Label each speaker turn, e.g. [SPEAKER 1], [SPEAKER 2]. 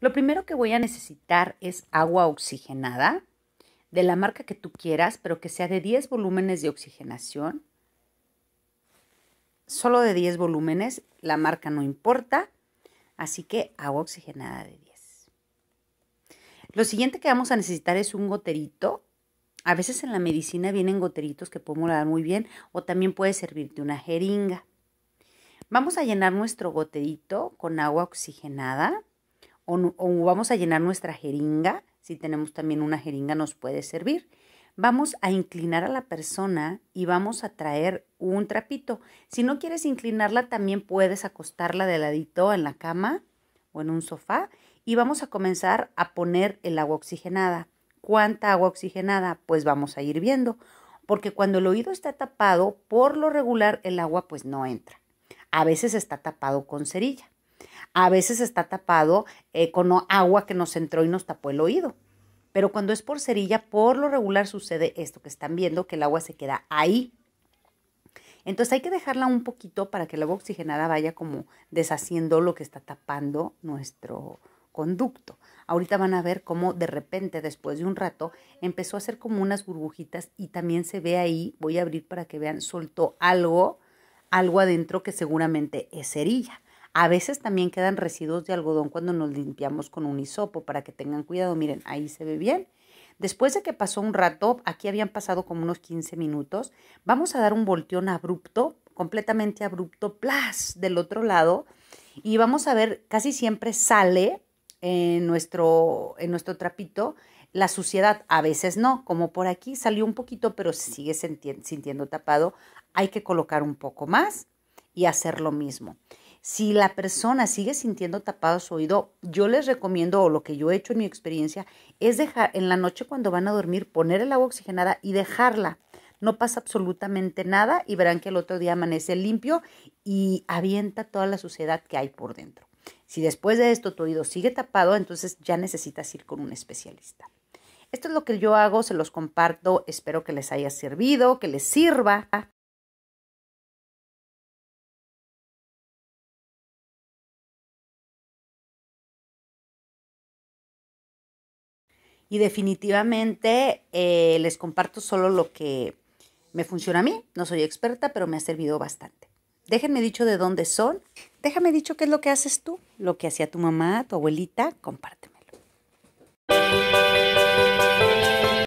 [SPEAKER 1] Lo primero que voy a necesitar es agua oxigenada, de la marca que tú quieras, pero que sea de 10 volúmenes de oxigenación. Solo de 10 volúmenes, la marca no importa, así que agua oxigenada de 10. Lo siguiente que vamos a necesitar es un goterito. A veces en la medicina vienen goteritos que podemos dar muy bien o también puede servirte una jeringa. Vamos a llenar nuestro goterito con agua oxigenada o, vamos a llenar nuestra jeringa, si tenemos también una jeringa nos puede servir. Vamos a inclinar a la persona y vamos a traer un trapito. Si no quieres inclinarla, también puedes acostarla de ladito en la cama o en un sofá y vamos a comenzar a poner el agua oxigenada. ¿Cuánta agua oxigenada? Pues vamos a ir viendo, porque cuando el oído está tapado, por lo regular el agua pues no entra. A veces está tapado con cerilla. A veces está tapado eh, con agua que nos entró y nos tapó el oído. Pero cuando es por cerilla, por lo regular sucede esto que están viendo, que el agua se queda ahí. Entonces hay que dejarla un poquito para que el agua oxigenada vaya como deshaciendo lo que está tapando nuestro conducto. Ahorita van a ver cómo de repente, después de un rato, empezó a hacer como unas burbujitas y también se ve ahí, voy a abrir para que vean, soltó algo, algo adentro que seguramente es cerilla. A veces también quedan residuos de algodón cuando nos limpiamos con un hisopo, para que tengan cuidado. Miren, ahí se ve bien. Después de que pasó un rato, aquí habían pasado como unos 15 minutos, vamos a dar un volteón abrupto, completamente abrupto, plas, del otro lado. Y vamos a ver, casi siempre sale en nuestro, en nuestro trapito la suciedad. A veces no, como por aquí salió un poquito, pero sigue sintiendo tapado. Hay que colocar un poco más y hacer lo mismo. Si la persona sigue sintiendo tapado su oído, yo les recomiendo, o lo que yo he hecho en mi experiencia, es dejar en la noche cuando van a dormir, poner el agua oxigenada y dejarla. No pasa absolutamente nada y verán que el otro día amanece limpio y avienta toda la suciedad que hay por dentro. Si después de esto tu oído sigue tapado, entonces ya necesitas ir con un especialista. Esto es lo que yo hago, se los comparto, espero que les haya servido, que les sirva. Y definitivamente eh, les comparto solo lo que me funciona a mí. No soy experta, pero me ha servido bastante. Déjenme dicho de dónde son. Déjame dicho qué es lo que haces tú, lo que hacía tu mamá, tu abuelita. Compártemelo.